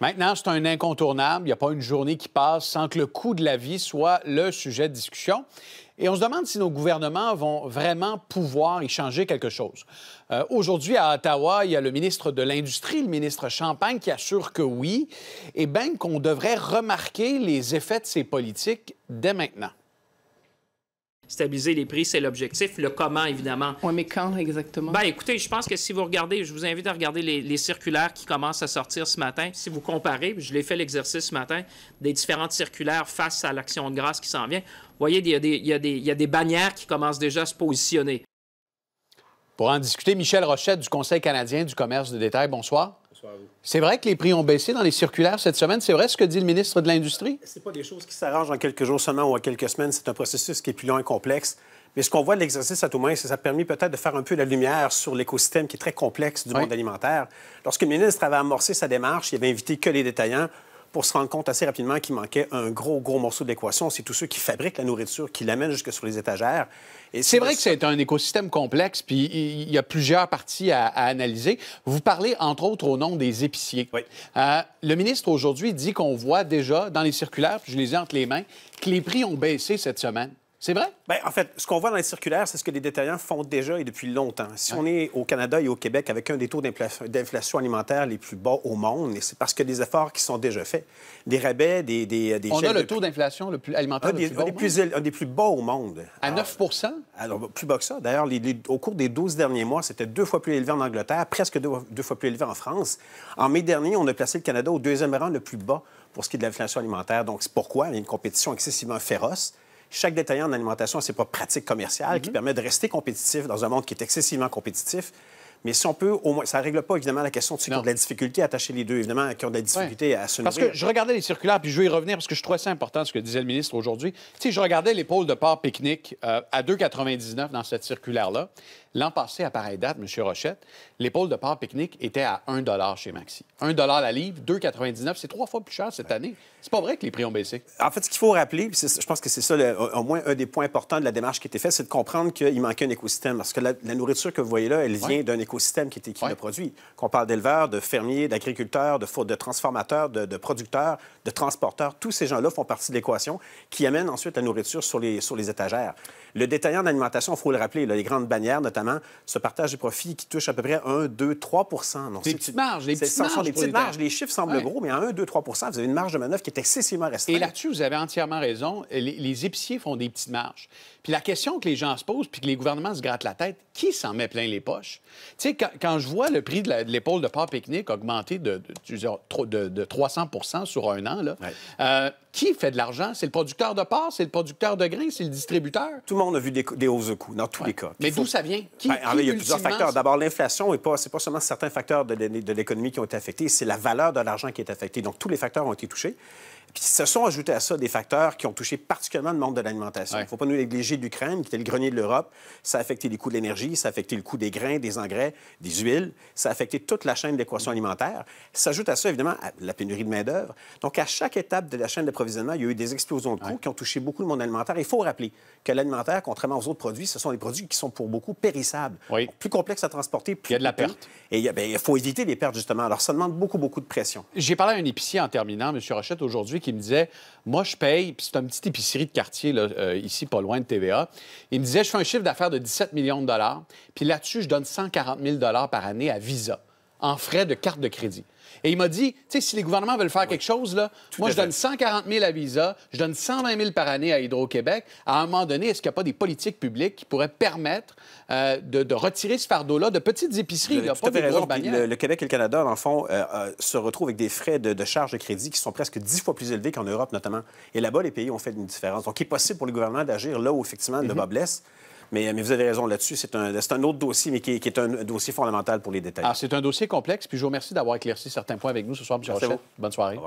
Maintenant, c'est un incontournable. Il n'y a pas une journée qui passe sans que le coût de la vie soit le sujet de discussion. Et on se demande si nos gouvernements vont vraiment pouvoir y changer quelque chose. Euh, aujourd'hui, à Ottawa, il y a le ministre de l'Industrie, le ministre Champagne, qui assure que oui, et bien qu'on devrait remarquer les effets de ces politiques dès maintenant. Stabiliser les prix, c'est l'objectif. Le comment, évidemment. Oui, mais quand exactement? Bien, écoutez, je pense que si vous regardez, je vous invite à regarder les, circulaires qui commencent à sortir ce matin. Si vous comparez, je l'ai fait l'exercice ce matin, des différentes circulaires face à l'action de grâce qui s'en vient, vous voyez, il y, a des, il y a des bannières qui commencent déjà à se positionner. Pour en discuter, Michel Rochette du Conseil canadien du commerce de détail, bonsoir. C'est vrai que les prix ont baissé dans les circulaires cette semaine. C'est vrai ce que dit le ministre de l'Industrie? Euh, ce pas des choses qui s'arrangent en quelques jours seulement ou en quelques semaines. C'est un processus qui est plus long et complexe. Mais ce qu'on voit de l'exercice à tout moins, c'est que ça a permis peut-être de faire un peu la lumière sur l'écosystème qui est très complexe du monde alimentaire. Lorsque le ministre avait amorcé sa démarche, il avait invité que les détaillants pour se rendre compte assez rapidement qu'il manquait un gros, gros morceau de l'équation. C'est tous ceux qui fabriquent la nourriture, qui l'amènent jusque sur les étagères. Et c'est vrai que c'est un écosystème complexe, puis il y a plusieurs parties à, analyser. Vous parlez, entre autres, au nom des épiciers. Oui. Euh, le ministre, aujourd'hui, dit qu'on voit déjà dans les circulaires, puis je les ai entre les mains, que les prix ont baissé cette semaine. C'est vrai? Ben, en fait, ce qu'on voit dans les circulaires, c'est ce que les détaillants font déjà et depuis longtemps. Si on est au Canada et au Québec avec un des taux d'inflation alimentaire les plus bas au monde, c'est parce que des efforts qui sont déjà faits. Des rabais, des... des, euh, on a le taux d'inflation le plus alimentaire le plus bas au un des plus bas au monde. À 9 Alors, plus bas que ça. D'ailleurs, au cours des 12 derniers mois, c'était deux fois plus élevé en Angleterre, presque deux, deux fois plus élevé en France. En mai dernier, on a placé le Canada au deuxième rang le plus bas pour ce qui est de l'inflation alimentaire. Donc, c'est pourquoi il y a une compétition excessivement féroce chaque détaillant en alimentation a ses propres pratiques commerciales qui mhm. permettent de rester compétitif dans un monde qui est excessivement compétitif mais si on peut, au moins, ça ne règle pas évidemment la question de ceux qui ont de la difficulté à attacher les deux, évidemment, qui ont de la difficulté à se Parce que je regardais les circulaires, puis je vais y revenir parce que je trouvais ça important ce que disait le ministre aujourd'hui. Tu sais, je regardais l'épaule de porc pique-nique euh, à 2,99 dans cette circulaire-là. L'an passé, à pareille date, M. Rochette, l'épaule de porc pique-nique était à 1 chez Maxi. 1 la livre, 2,99, c'est trois fois plus cher cette année. C'est pas vrai que les prix ont baissé. En fait, ce qu'il faut rappeler, puis je pense que c'est ça au moins un des points importants de la démarche qui a été faite, c'est de comprendre qu'il manquait un écosystème. Parce que la, nourriture que vous voyez là, elle vient d'un l'écosystème qui, est ouais. le produit. Qu'on parle d'éleveurs, de fermiers, d'agriculteurs, de, de transformateurs, de, de, producteurs, de transporteurs, tous ces gens-là font partie de l'équation qui amène ensuite la nourriture sur les, sur les étagères. Le détaillant d'alimentation, il faut le rappeler, les grandes bannières notamment, se partagent des profits qui touchent à peu près 1, 2, 3 Donc, Des petites marges, des petites marges. Des petites marges. Les chiffres semblent gros, mais à 1, 2, 3 vous avez une marge de manœuvre qui est excessivement restreinte. Et là-dessus, vous avez entièrement raison. Les, les épiciers font des petites marges. Puis la question que les gens se posent, puis que les gouvernements se grattent la tête, qui s'en met plein les poches? Tu sais, quand, quand, je vois le prix de l'épaule de, de porc pique-nique augmenter de, de, 300 sur un an, là, euh, qui fait de l'argent? C'est le producteur de porc, c'est le producteur de grains, c'est le distributeur? Tout le monde a vu des, des hausses de coûts, dans tous les cas. Mais d'où ça vient? Ben, il y a plusieurs facteurs. D'abord, l'inflation, ce n'est pas, seulement certains facteurs de, l'économie qui ont été affectés, c'est la valeur de l'argent qui est affectée. Donc, tous les facteurs ont été touchés. Puis se sont ajoutés à ça des facteurs qui ont touché particulièrement le monde de l'alimentation. Il ne faut pas nous négliger l'Ukraine, qui était le grenier de l'Europe. Ça a affecté les coûts de l'énergie, ça a affecté le coût des grains, des engrais, des huiles. Ça a affecté toute la chaîne d'équation alimentaire. S'ajoute à ça, évidemment, la pénurie de main-d'œuvre. Donc, à chaque étape de la chaîne de il y a eu des explosions de coûts qui ont touché beaucoup de monde alimentaire. Il faut rappeler que l'alimentaire, contrairement aux autres produits, ce sont des produits qui sont pour beaucoup périssables, plus complexes à transporter. Plus il y a de la perte. Et ben, il faut éviter les pertes, justement. Alors, ça demande beaucoup, beaucoup de pression. J'ai parlé à un épicier en terminant, M. Rochette, aujourd'hui, qui me disait Moi, je paye, puis c'est une petite épicerie de quartier, euh, ici, pas loin de TVA. Il me disait Je fais un chiffre d'affaires de 17 millions de dollars, puis là-dessus, je donne 140 000 dollars par année à Visa en frais de carte de crédit. Et il m'a dit, tu sais, si les gouvernements veulent faire quelque chose, là, moi, je donne 140 000 à Visa, je donne 120 000 par année à Hydro-Québec. À un moment donné, est-ce qu'il n'y a pas des politiques publiques qui pourraient permettre euh, de, retirer ce fardeau-là de petites épiceries? pas des Le, le, Québec et le Canada, dans fond, euh, euh, se retrouvent avec des frais de, charge de crédit qui sont presque dix fois plus élevés qu'en Europe, notamment. Et là-bas, les pays ont fait une différence. Donc, il est possible pour le gouvernement d'agir là où, effectivement, le mhm. bas blesse. Mais, vous avez raison là-dessus. C'est un, autre dossier, mais qui, est un dossier fondamental pour les détails. Ah, c'est un dossier complexe. Puis je vous remercie d'avoir éclairci certains points avec nous ce soir, M. Bonne soirée.